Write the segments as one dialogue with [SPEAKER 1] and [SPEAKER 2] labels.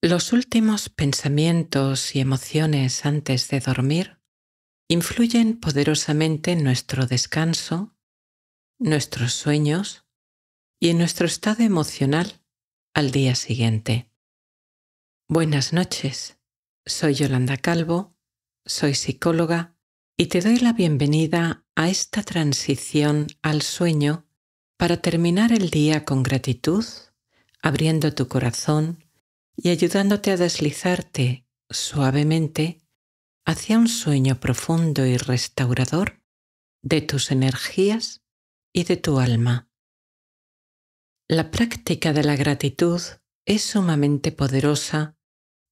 [SPEAKER 1] Los últimos pensamientos y emociones antes de dormir influyen poderosamente en nuestro descanso, nuestros sueños y en nuestro estado emocional al día siguiente. Buenas noches, soy Yolanda Calvo, soy psicóloga y te doy la bienvenida a esta transición al sueño para terminar el día con gratitud, abriendo tu corazón, y ayudándote a deslizarte suavemente hacia un sueño profundo y restaurador de tus energías y de tu alma. La práctica de la gratitud es sumamente poderosa,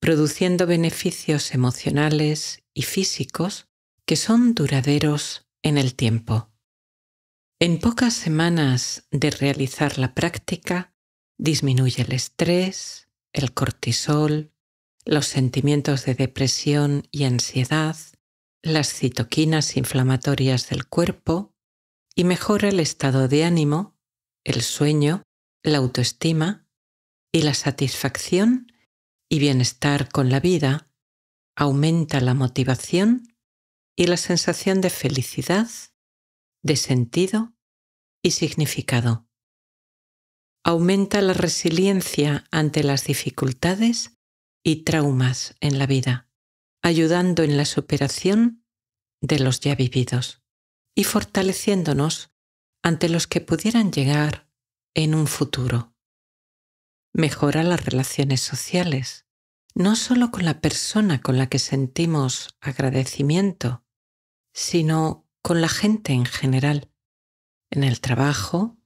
[SPEAKER 1] produciendo beneficios emocionales y físicos que son duraderos en el tiempo. En pocas semanas de realizar la práctica, disminuye el estrés, el cortisol, los sentimientos de depresión y ansiedad, las citoquinas inflamatorias del cuerpo y mejora el estado de ánimo, el sueño, la autoestima y la satisfacción y bienestar con la vida, aumenta la motivación y la sensación de felicidad, de sentido y significado aumenta la resiliencia ante las dificultades y traumas en la vida, ayudando en la superación de los ya vividos y fortaleciéndonos ante los que pudieran llegar en un futuro. Mejora las relaciones sociales, no solo con la persona con la que sentimos agradecimiento, sino con la gente en general, en el trabajo,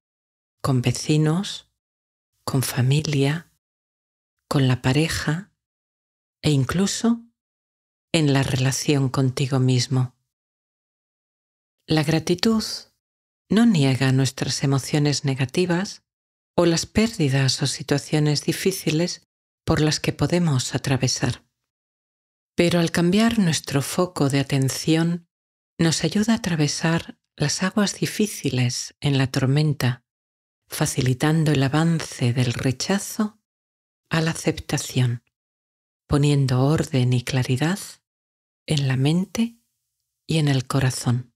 [SPEAKER 1] con vecinos, con familia, con la pareja e incluso en la relación contigo mismo. La gratitud no niega nuestras emociones negativas o las pérdidas o situaciones difíciles por las que podemos atravesar. Pero al cambiar nuestro foco de atención, nos ayuda a atravesar las aguas difíciles en la tormenta facilitando el avance del rechazo a la aceptación, poniendo orden y claridad en la mente y en el corazón.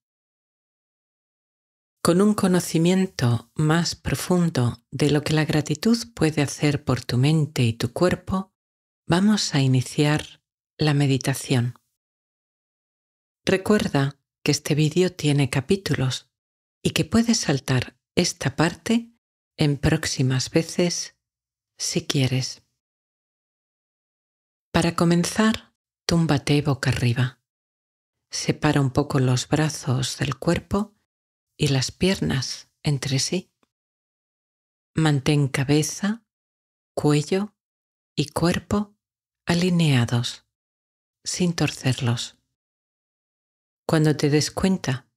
[SPEAKER 1] Con un conocimiento más profundo de lo que la gratitud puede hacer por tu mente y tu cuerpo, vamos a iniciar la meditación. Recuerda que este vídeo tiene capítulos y que puedes saltar esta parte en próximas veces si quieres. Para comenzar, túmbate boca arriba. Separa un poco los brazos del cuerpo y las piernas entre sí. Mantén cabeza, cuello y cuerpo alineados, sin torcerlos. Cuando te des cuenta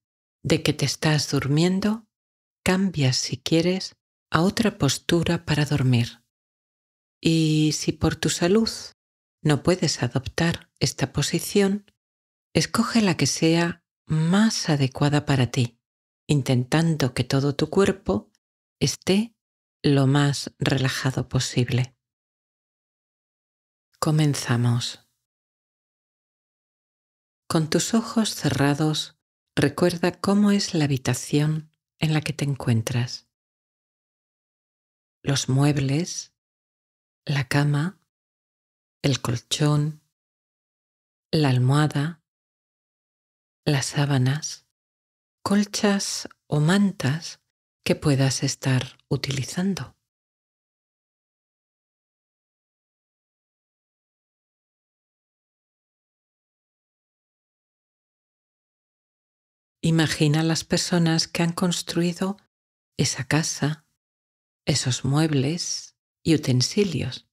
[SPEAKER 1] de que te estás durmiendo, cambias si quieres a otra postura para dormir. Y si por tu salud no puedes adoptar esta posición, escoge la que sea más adecuada para ti, intentando que todo tu cuerpo
[SPEAKER 2] esté lo más relajado posible. Comenzamos. Con tus ojos
[SPEAKER 1] cerrados, recuerda cómo es la habitación en la que te encuentras
[SPEAKER 2] los muebles, la cama, el colchón, la almohada, las sábanas, colchas o mantas que puedas estar utilizando. Imagina las personas que han construido esa casa
[SPEAKER 1] esos muebles y utensilios.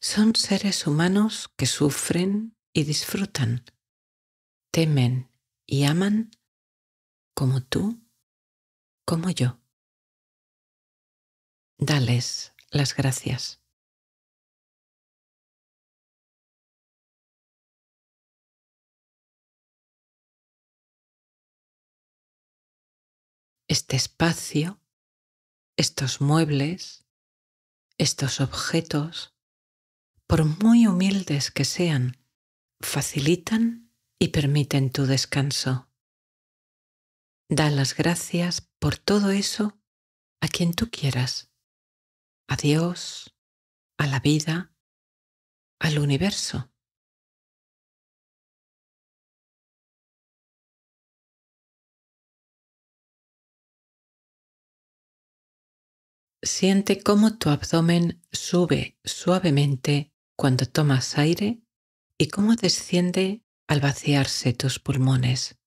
[SPEAKER 1] Son seres humanos que sufren y disfrutan,
[SPEAKER 2] temen y aman como tú, como yo. Dales las gracias. Este espacio estos muebles, estos objetos,
[SPEAKER 1] por muy humildes que sean, facilitan y permiten tu descanso. Da las gracias por todo eso
[SPEAKER 2] a quien tú quieras, a Dios, a la vida, al universo. Siente cómo tu abdomen sube suavemente cuando tomas aire y cómo desciende al vaciarse tus pulmones.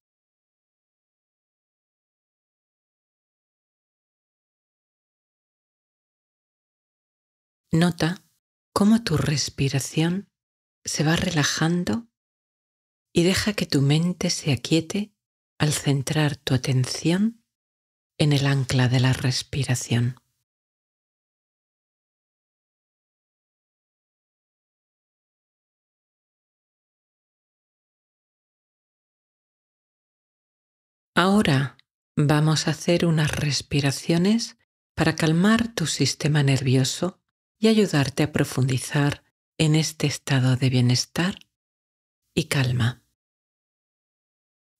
[SPEAKER 2] Nota cómo tu respiración se va relajando y deja que tu mente se aquiete al centrar tu atención en el ancla de la respiración. Ahora vamos a hacer unas respiraciones
[SPEAKER 1] para calmar tu sistema nervioso y ayudarte a profundizar en este estado de bienestar y calma.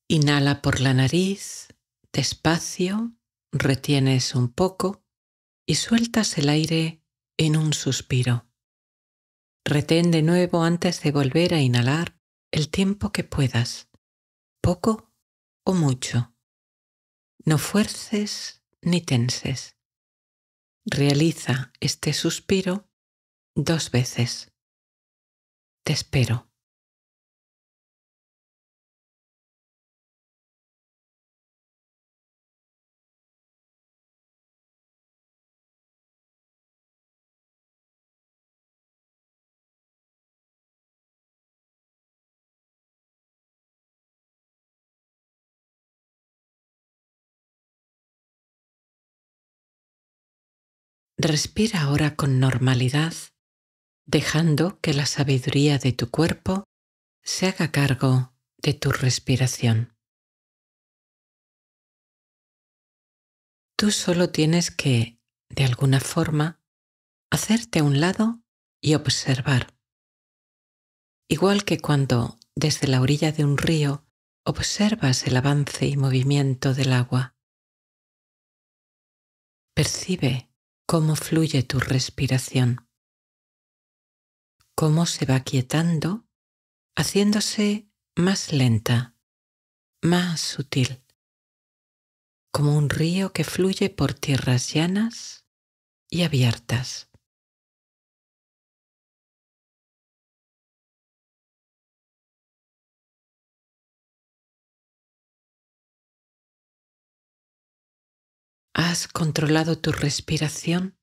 [SPEAKER 1] Inhala por la nariz, despacio, retienes un poco y sueltas el aire en un suspiro. Retén de nuevo antes de volver a inhalar el tiempo que puedas, poco mucho. No fuerces ni
[SPEAKER 2] tenses. Realiza este suspiro dos veces. Te espero. Respira ahora con normalidad,
[SPEAKER 1] dejando que la sabiduría de tu cuerpo se haga cargo de tu
[SPEAKER 2] respiración. Tú solo tienes que, de alguna forma, hacerte a un lado y
[SPEAKER 1] observar. Igual que cuando, desde la orilla de un río, observas el avance y movimiento del agua. Percibe cómo fluye tu respiración, cómo se va quietando, haciéndose más lenta,
[SPEAKER 2] más sutil, como un río que fluye por tierras llanas y abiertas. Has controlado tu respiración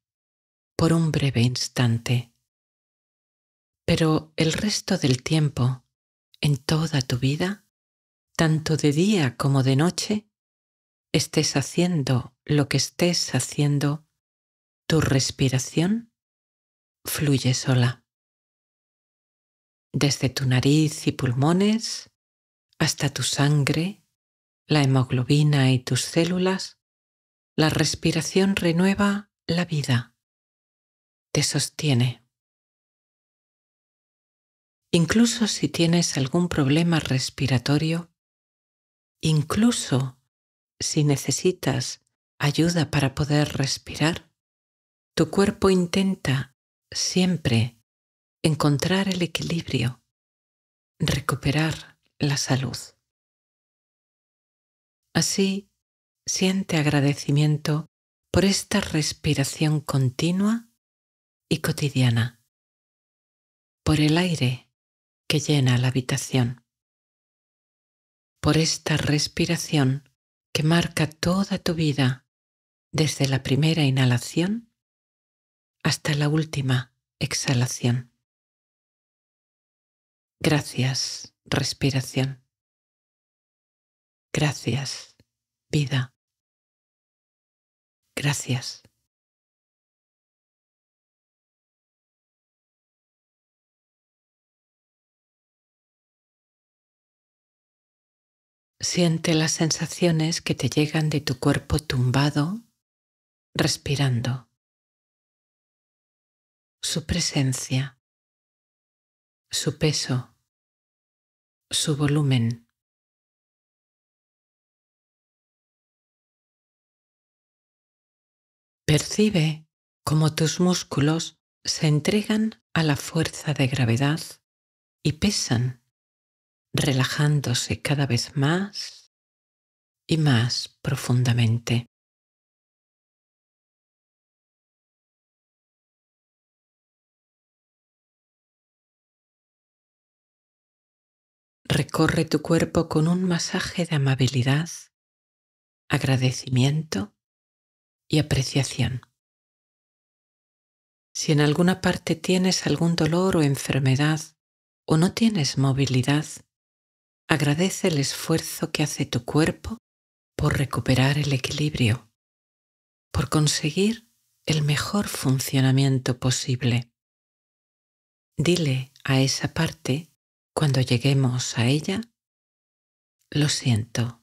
[SPEAKER 2] por un breve instante,
[SPEAKER 1] pero el resto del tiempo, en toda tu vida, tanto de día como de noche, estés haciendo lo que estés haciendo, tu respiración fluye sola. Desde tu nariz y pulmones hasta tu sangre, la hemoglobina y tus células, la respiración renueva la vida, te sostiene. Incluso si tienes algún problema respiratorio, incluso si necesitas ayuda para poder respirar, tu cuerpo intenta siempre encontrar el equilibrio, recuperar la salud. Así siente agradecimiento por esta respiración continua y cotidiana, por el aire que llena la habitación, por esta respiración que marca toda tu vida desde la primera inhalación hasta la última exhalación.
[SPEAKER 2] Gracias, respiración. Gracias, vida. Gracias. Siente las sensaciones que te llegan de tu cuerpo tumbado, respirando. Su presencia, su peso, su volumen. Percibe cómo tus músculos se entregan a la
[SPEAKER 1] fuerza de gravedad y pesan, relajándose cada vez
[SPEAKER 2] más y más profundamente. Recorre tu cuerpo con un masaje de amabilidad, agradecimiento y
[SPEAKER 1] apreciación. Si en alguna parte tienes algún dolor o enfermedad o no tienes movilidad, agradece el esfuerzo que hace tu cuerpo por recuperar el equilibrio, por conseguir el mejor funcionamiento posible.
[SPEAKER 2] Dile a esa parte, cuando lleguemos a ella, lo siento.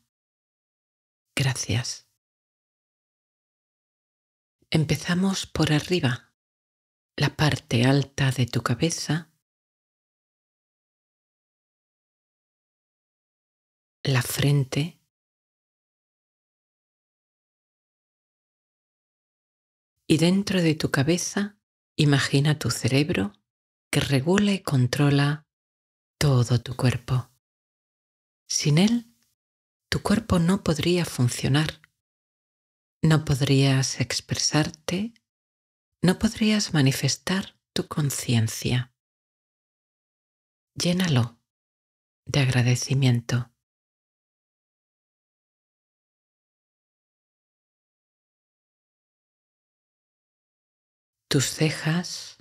[SPEAKER 2] Gracias. Empezamos por arriba, la parte alta de tu cabeza, la frente, y dentro de tu cabeza imagina tu cerebro que
[SPEAKER 1] regula y controla todo tu cuerpo. Sin él, tu cuerpo no podría funcionar no podrías expresarte, no podrías manifestar tu conciencia.
[SPEAKER 2] Llénalo de agradecimiento. Tus cejas,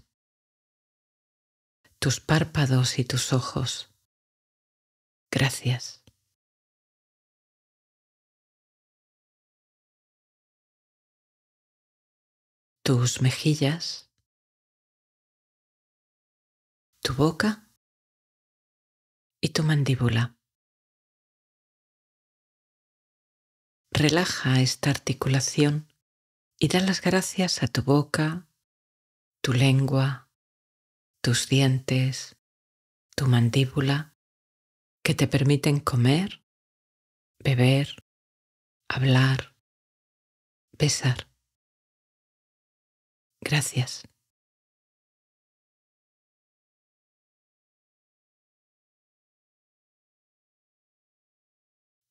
[SPEAKER 2] tus párpados y tus ojos. Gracias. tus mejillas, tu boca y tu mandíbula. Relaja esta articulación
[SPEAKER 1] y da las gracias a tu boca, tu lengua, tus
[SPEAKER 2] dientes, tu mandíbula, que te permiten comer, beber, hablar, besar. Gracias.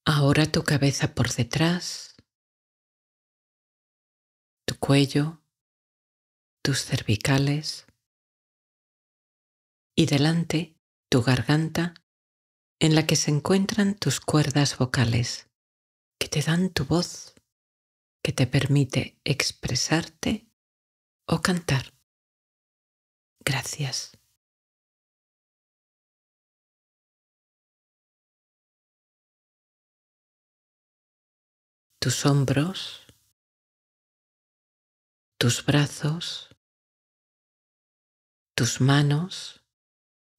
[SPEAKER 2] Ahora tu cabeza por detrás, tu cuello, tus cervicales
[SPEAKER 1] y delante tu garganta en la que se encuentran tus cuerdas vocales que te dan tu voz, que te permite
[SPEAKER 2] expresarte o cantar. Gracias. Tus hombros, tus brazos, tus manos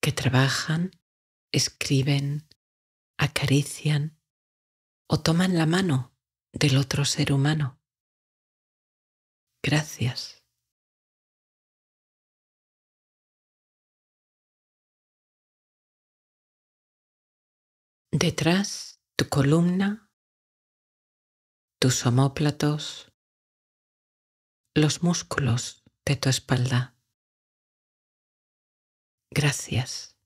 [SPEAKER 2] que trabajan, escriben, acarician o toman la mano del otro ser humano. Gracias. Detrás tu columna, tus omóplatos, los músculos de tu espalda. Gracias.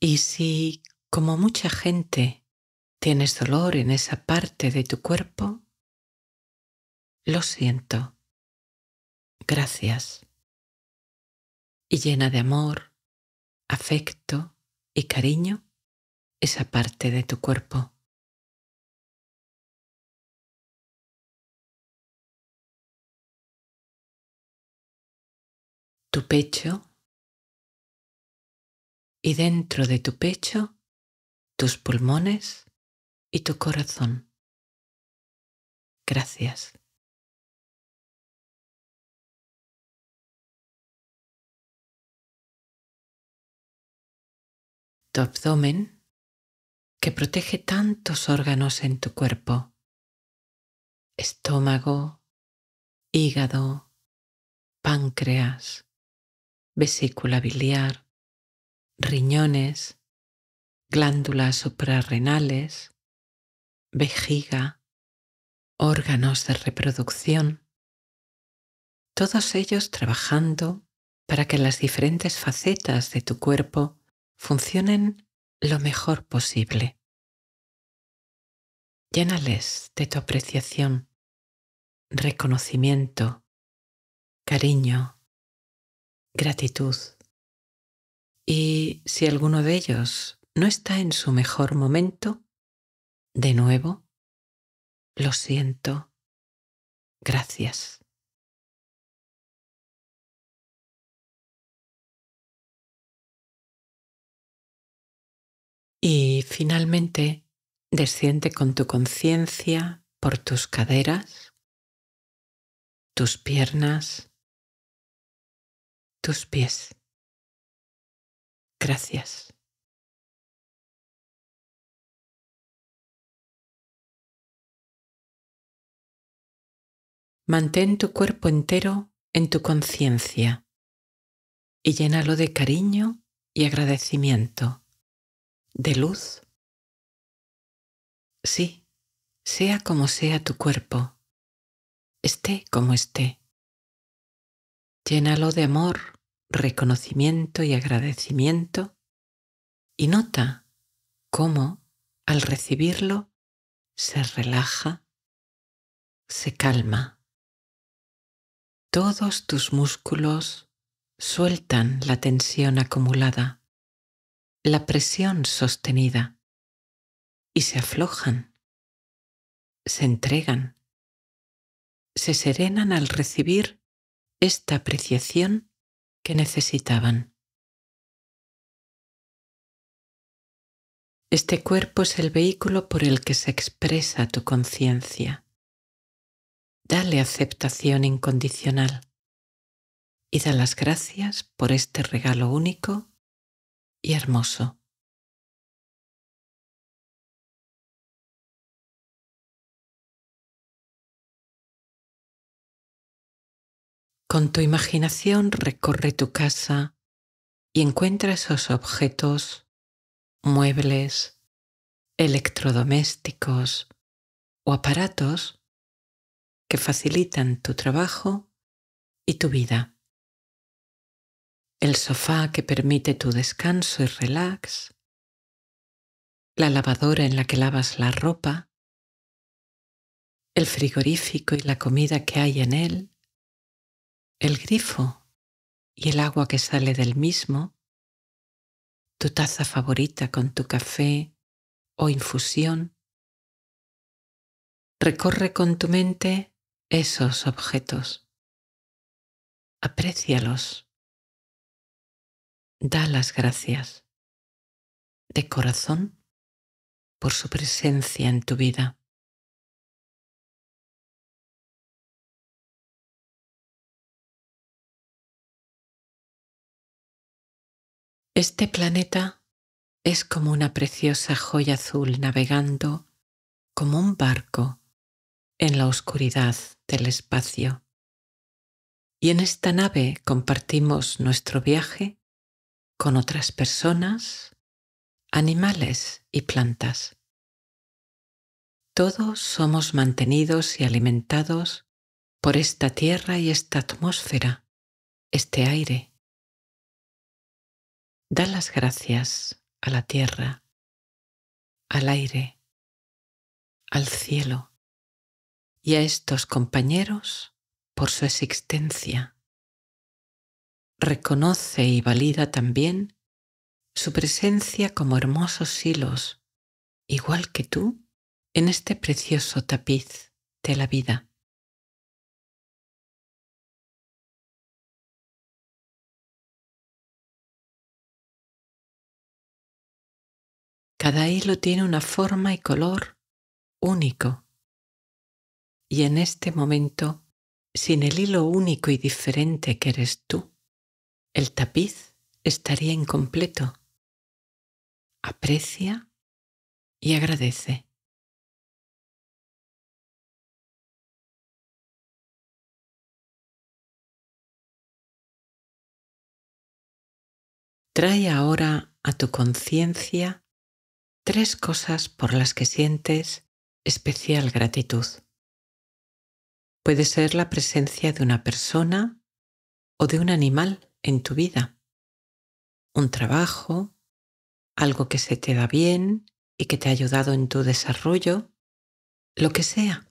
[SPEAKER 2] Y si, como
[SPEAKER 1] mucha gente, tienes dolor en esa parte de tu cuerpo,
[SPEAKER 2] lo siento. Gracias. Y llena de amor, afecto, y cariño esa parte de tu cuerpo. Tu pecho y dentro de tu pecho tus pulmones y tu corazón. Gracias. tu abdomen que protege tantos órganos en tu cuerpo, estómago, hígado, páncreas,
[SPEAKER 1] vesícula biliar, riñones, glándulas suprarrenales, vejiga, órganos de reproducción, todos ellos trabajando para que las diferentes facetas de tu cuerpo funcionen lo mejor
[SPEAKER 2] posible. Llénales de tu apreciación, reconocimiento, cariño,
[SPEAKER 1] gratitud. Y si alguno de ellos no está en su
[SPEAKER 2] mejor momento, de nuevo, lo siento, gracias. Y finalmente desciende con tu conciencia por tus caderas, tus piernas, tus pies. Gracias. Mantén tu cuerpo entero en tu conciencia
[SPEAKER 1] y llénalo de cariño y agradecimiento de luz.
[SPEAKER 2] Sí, sea como sea tu cuerpo, esté como esté. Llénalo de amor,
[SPEAKER 1] reconocimiento y agradecimiento y nota cómo, al recibirlo, se relaja, se calma. Todos tus músculos sueltan la tensión acumulada la presión sostenida y se aflojan, se entregan,
[SPEAKER 2] se serenan al recibir esta apreciación que necesitaban. Este cuerpo es el vehículo por el que se expresa tu conciencia.
[SPEAKER 1] Dale aceptación incondicional y da las gracias
[SPEAKER 2] por este regalo único y hermoso. Con tu imaginación recorre tu
[SPEAKER 1] casa y encuentra esos objetos, muebles,
[SPEAKER 2] electrodomésticos o aparatos que facilitan tu trabajo y tu vida
[SPEAKER 1] el sofá que permite tu descanso y relax, la lavadora en la que lavas la ropa, el frigorífico y la comida que hay en él, el grifo y el agua que sale del mismo, tu taza favorita con tu café o infusión. Recorre con tu mente
[SPEAKER 2] esos objetos. Aprécialos da las gracias de corazón por su presencia en tu vida. Este planeta es como una preciosa
[SPEAKER 1] joya azul navegando como un
[SPEAKER 2] barco
[SPEAKER 1] en la oscuridad del espacio. Y en esta nave compartimos nuestro viaje con otras personas, animales y plantas. Todos somos mantenidos y alimentados por esta tierra y esta atmósfera, este aire.
[SPEAKER 2] Da las gracias a la tierra, al aire, al cielo y a estos compañeros por su existencia
[SPEAKER 1] reconoce y valida también su presencia como hermosos hilos,
[SPEAKER 2] igual que tú, en este precioso tapiz de la vida. Cada hilo tiene una forma y color único. Y en
[SPEAKER 1] este momento, sin el hilo único y diferente que eres tú,
[SPEAKER 2] el tapiz estaría incompleto. Aprecia y agradece. Trae ahora a tu conciencia
[SPEAKER 1] tres cosas por las que sientes especial gratitud. Puede ser la presencia de una persona o de un animal en tu vida. Un trabajo, algo que se te da bien y que te ha ayudado en tu desarrollo, lo que sea.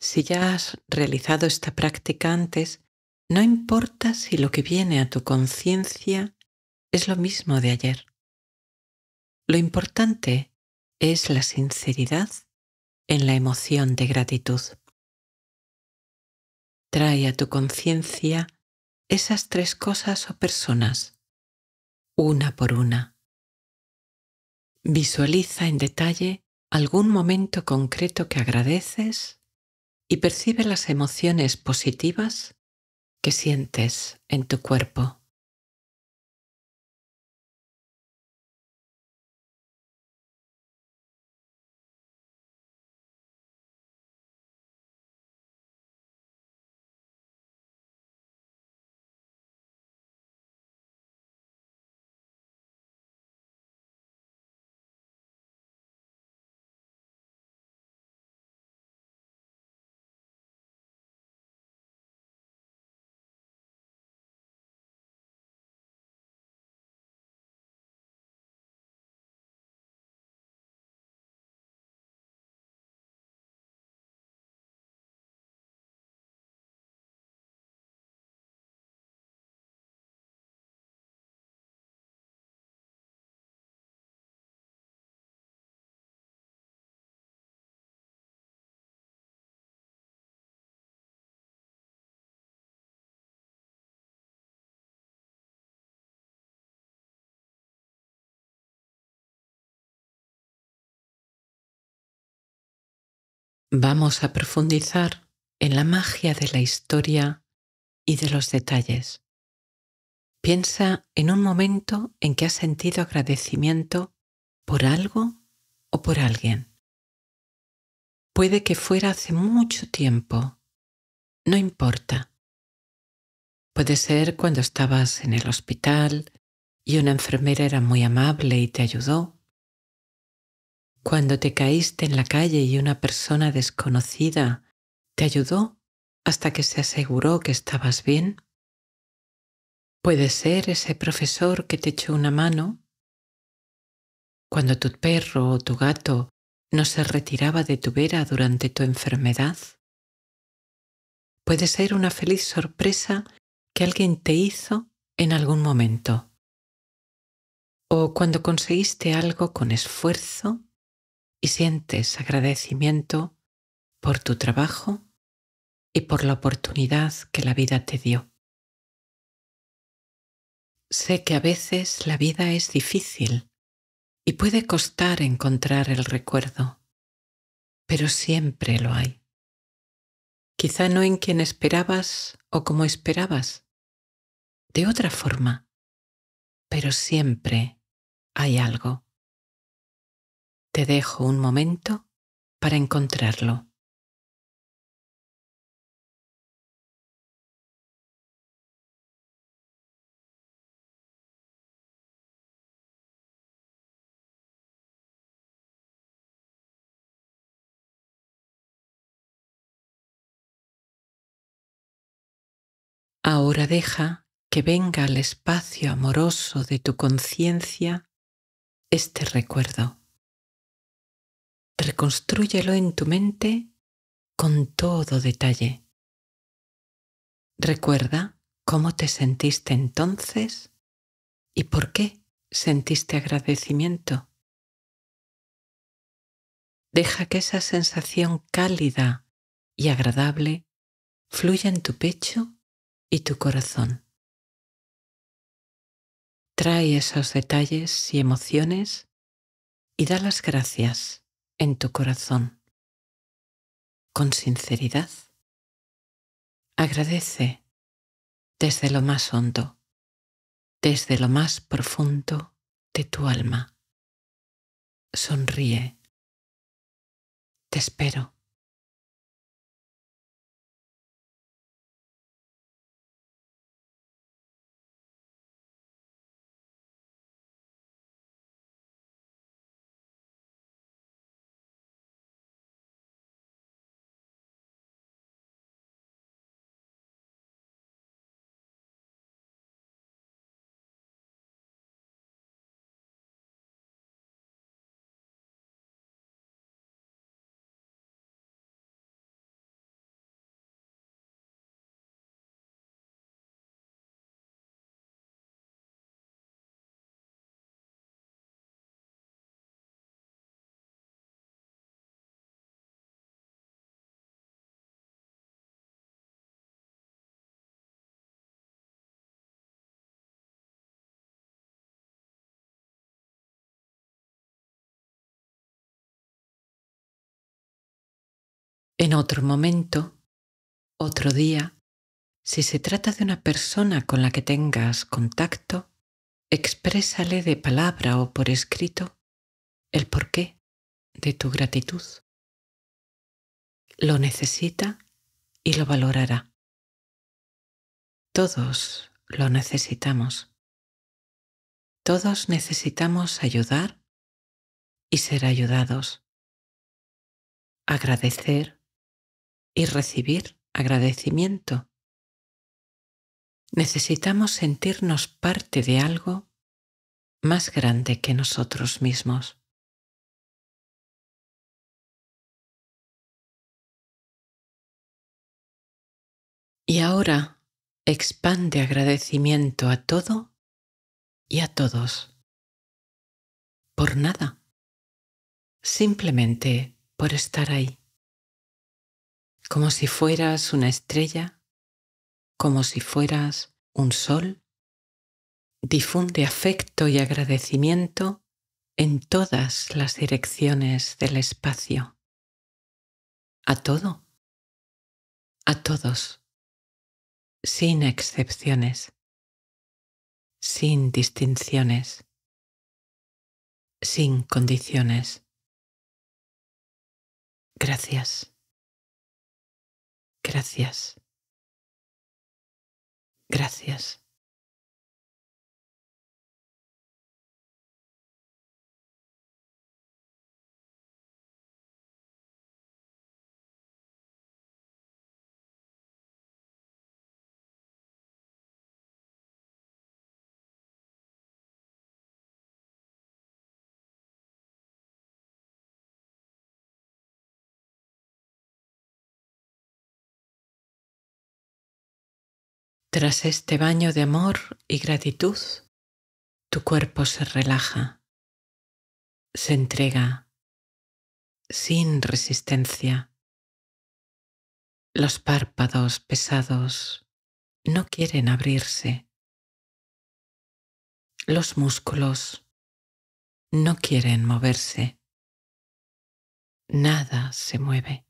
[SPEAKER 1] Si ya has realizado esta práctica antes, no importa si lo que viene a tu conciencia es lo mismo de ayer. Lo importante es la sinceridad en la emoción de gratitud. Trae a tu conciencia esas tres cosas o personas, una por una. Visualiza en detalle algún momento concreto que agradeces
[SPEAKER 2] y percibe las emociones positivas que sientes en tu cuerpo. Vamos a profundizar en la magia de la historia y de los detalles.
[SPEAKER 1] Piensa en un momento en que has sentido agradecimiento
[SPEAKER 2] por algo o por alguien. Puede que fuera hace mucho tiempo, no importa. Puede
[SPEAKER 1] ser cuando estabas en el hospital y una enfermera era muy amable y te ayudó cuando te caíste en la calle y una persona desconocida te ayudó hasta que se aseguró que estabas bien? ¿Puede ser ese profesor que te echó una mano? Cuando tu perro o tu gato no se retiraba de tu vera durante tu enfermedad? Puede ser una feliz sorpresa que alguien te hizo en algún momento. O cuando conseguiste algo con esfuerzo y sientes agradecimiento por tu trabajo y por la oportunidad que la vida te dio. Sé que a veces la vida es difícil y puede costar encontrar el recuerdo, pero siempre lo hay. Quizá no en quien esperabas o como esperabas,
[SPEAKER 2] de otra forma, pero siempre hay algo. Te dejo un momento para encontrarlo. Ahora deja que venga al espacio amoroso de tu conciencia
[SPEAKER 1] este recuerdo reconstrúyelo en tu mente con todo detalle. Recuerda cómo te sentiste entonces y por qué sentiste agradecimiento. Deja que esa sensación cálida y agradable fluya en tu pecho y tu corazón.
[SPEAKER 2] Trae esos detalles y emociones y da las gracias en tu corazón. Con sinceridad. Agradece desde lo más hondo, desde lo más profundo de tu alma. Sonríe. Te espero. En otro momento, otro día, si se trata de una persona
[SPEAKER 1] con la que tengas contacto, exprésale de palabra o por escrito
[SPEAKER 2] el porqué de tu gratitud. Lo necesita y lo valorará. Todos
[SPEAKER 1] lo necesitamos. Todos necesitamos ayudar
[SPEAKER 2] y ser ayudados. Agradecer y recibir agradecimiento. Necesitamos sentirnos parte de algo más grande que nosotros mismos. Y ahora expande agradecimiento a todo y a todos. Por nada. Simplemente por estar ahí
[SPEAKER 1] como si fueras una estrella, como si fueras un sol. Difunde afecto y agradecimiento en todas las direcciones del espacio. A todo.
[SPEAKER 2] A todos. Sin excepciones. Sin distinciones. Sin condiciones. Gracias. Gracias. Gracias. Tras este baño de amor y gratitud, tu cuerpo se relaja,
[SPEAKER 1] se entrega, sin resistencia.
[SPEAKER 2] Los párpados pesados no quieren abrirse. Los músculos no quieren moverse. Nada se mueve.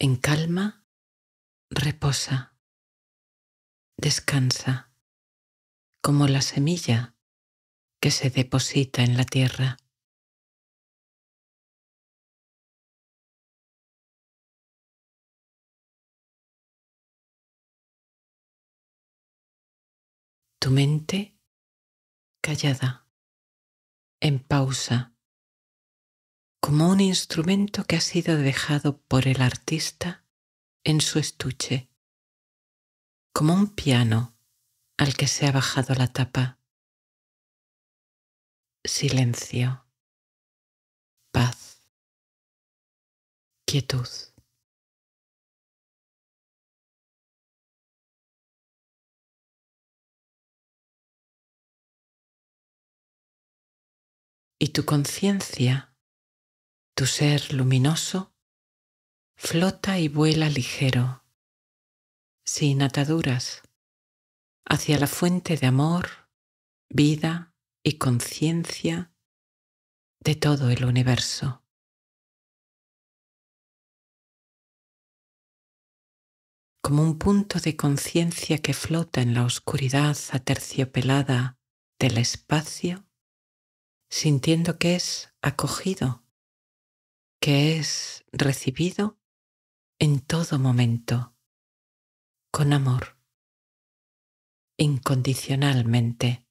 [SPEAKER 2] En calma, reposa descansa como la semilla que se deposita en la tierra. Tu mente callada, en pausa, como un instrumento que ha sido dejado por el artista en su estuche como un piano al que se ha bajado la tapa. Silencio, paz, quietud. Y tu conciencia, tu ser luminoso,
[SPEAKER 1] flota y vuela ligero sin ataduras,
[SPEAKER 2] hacia la fuente de amor, vida y conciencia de todo el universo. Como un punto de conciencia que
[SPEAKER 1] flota en la oscuridad aterciopelada del espacio, sintiendo que es acogido, que es recibido
[SPEAKER 2] en todo momento con amor, incondicionalmente.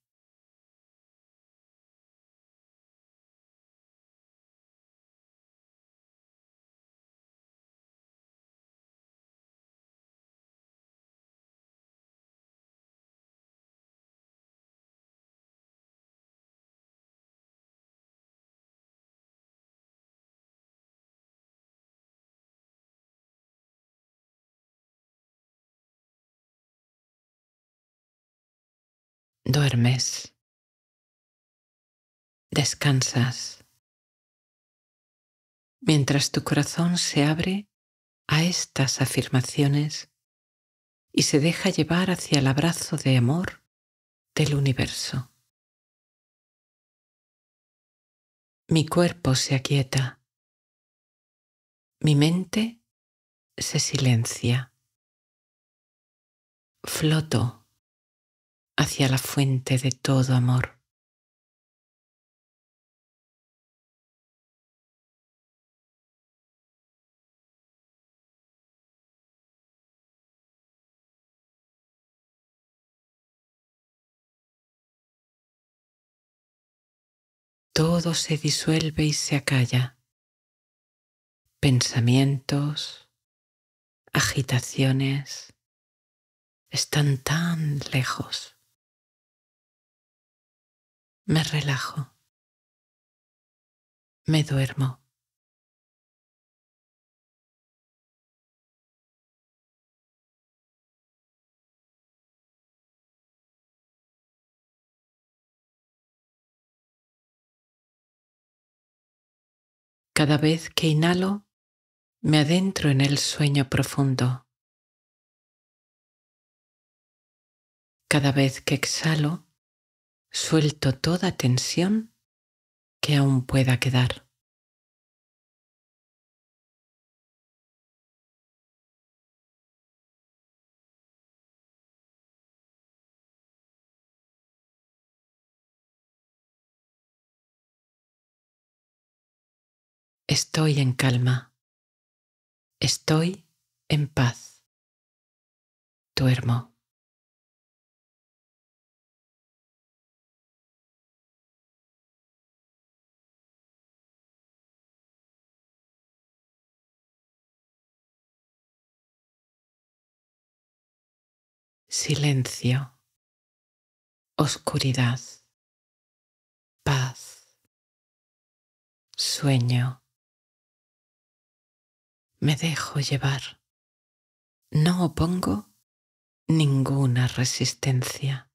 [SPEAKER 2] duermes, descansas, mientras tu corazón se
[SPEAKER 1] abre a estas afirmaciones y se deja llevar hacia el
[SPEAKER 2] abrazo de amor del universo. Mi cuerpo se aquieta, mi mente se silencia, floto hacia la fuente de todo amor. Todo se disuelve y se acalla. Pensamientos, agitaciones, están tan lejos. Me relajo. Me duermo. Cada vez que inhalo, me adentro en el sueño profundo. Cada vez que exhalo, suelto toda tensión que aún pueda quedar. Estoy en calma. Estoy en paz. Duermo. silencio, oscuridad, paz, sueño. Me dejo llevar. No opongo ninguna resistencia.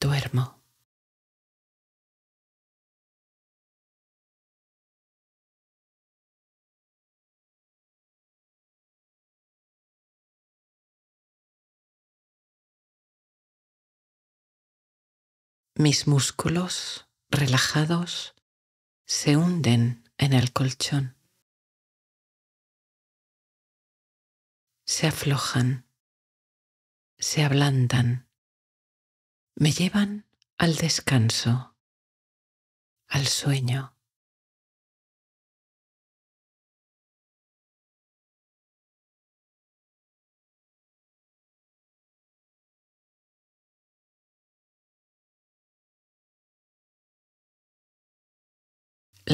[SPEAKER 2] Duermo. Mis músculos, relajados, se hunden en el colchón. Se aflojan, se ablandan, me llevan al descanso, al sueño.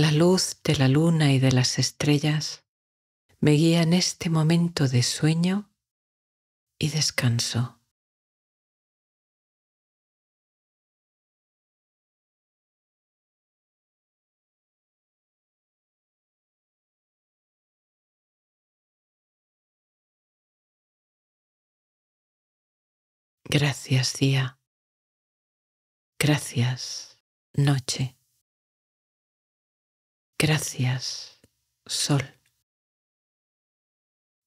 [SPEAKER 2] La luz de la luna y de las estrellas me guía en este momento de sueño y descanso. Gracias día. Gracias noche. Gracias, Sol.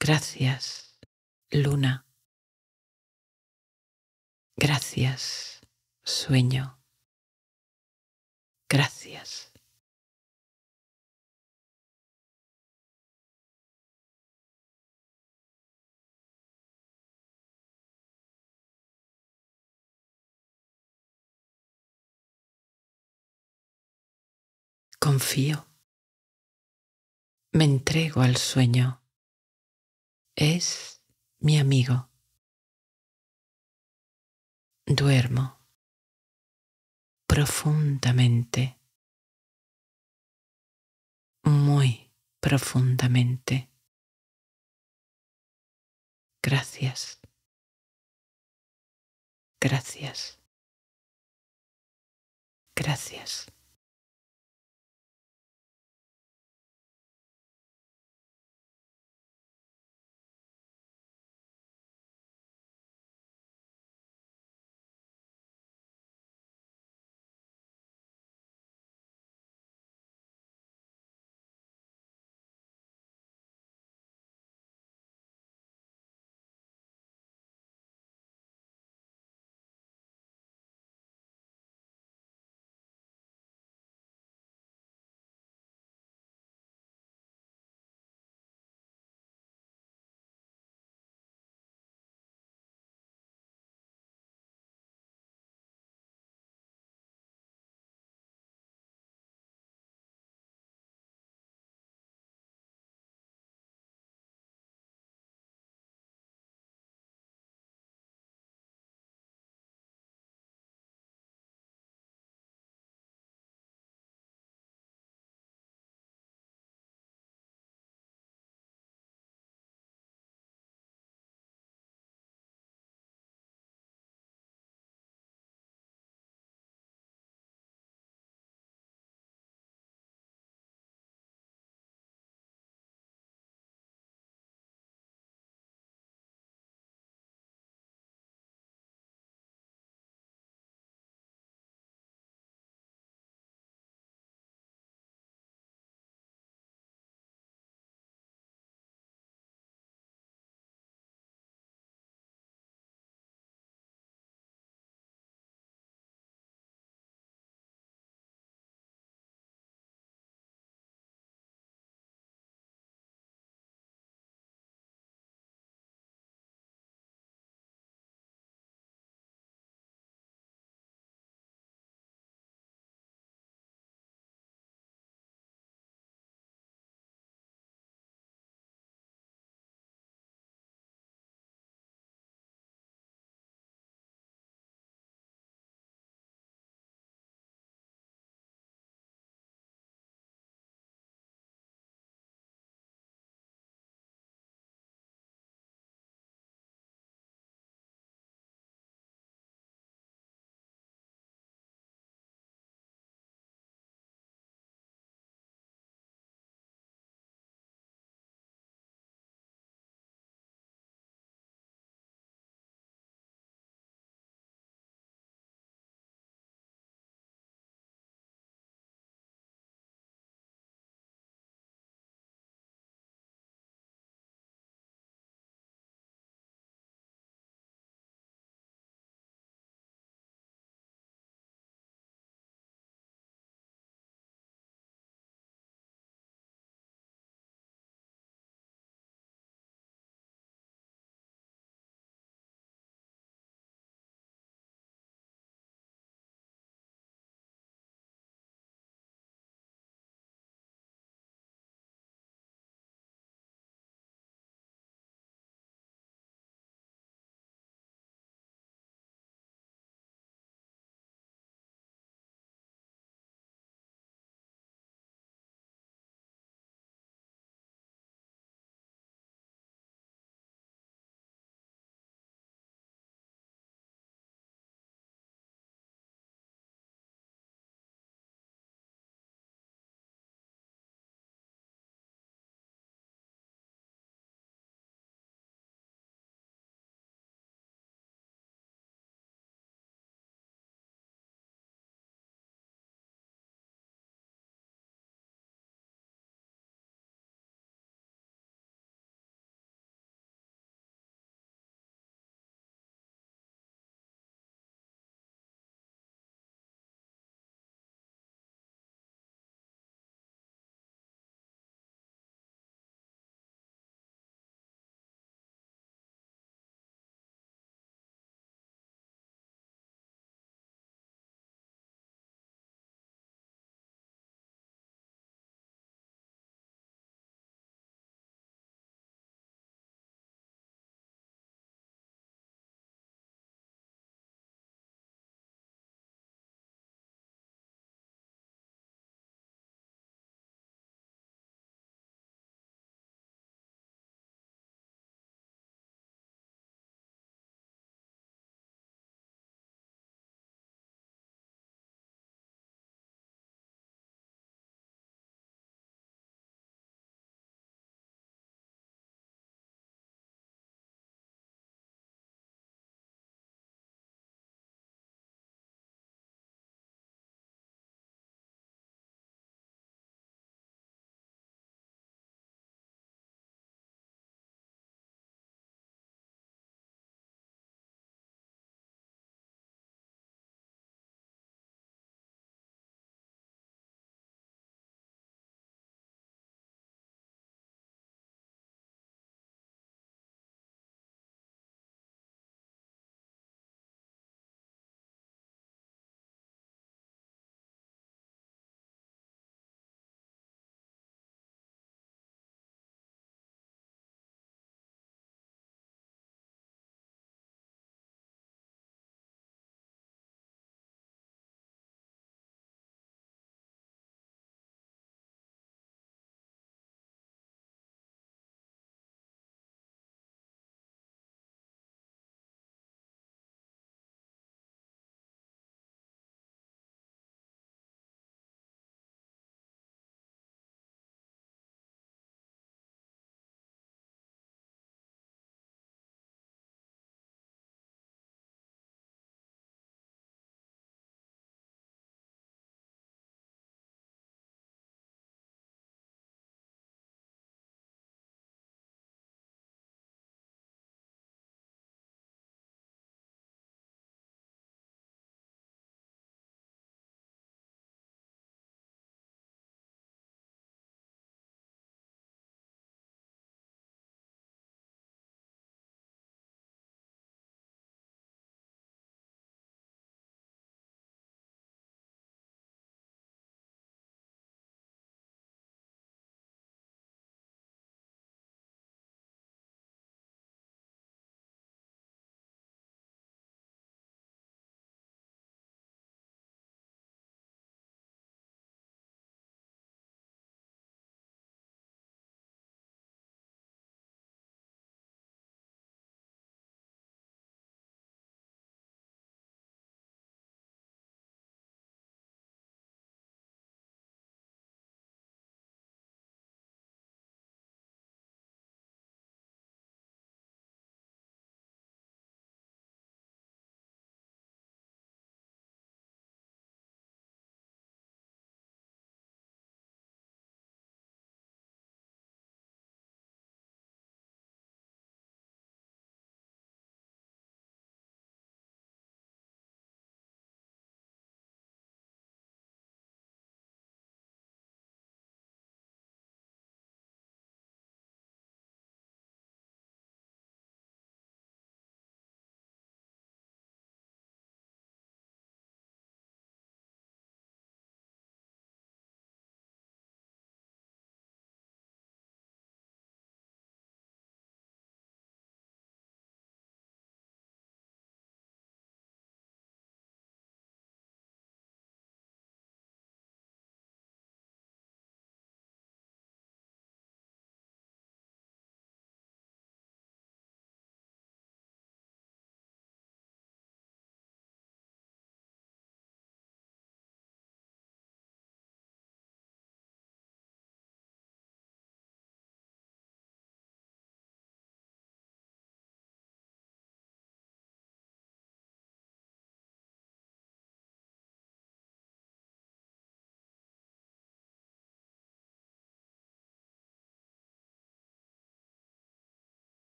[SPEAKER 2] Gracias, Luna. Gracias, Sueño.
[SPEAKER 1] Gracias.
[SPEAKER 2] Confío me entrego al sueño. Es mi amigo. Duermo profundamente, muy profundamente. Gracias. Gracias. Gracias.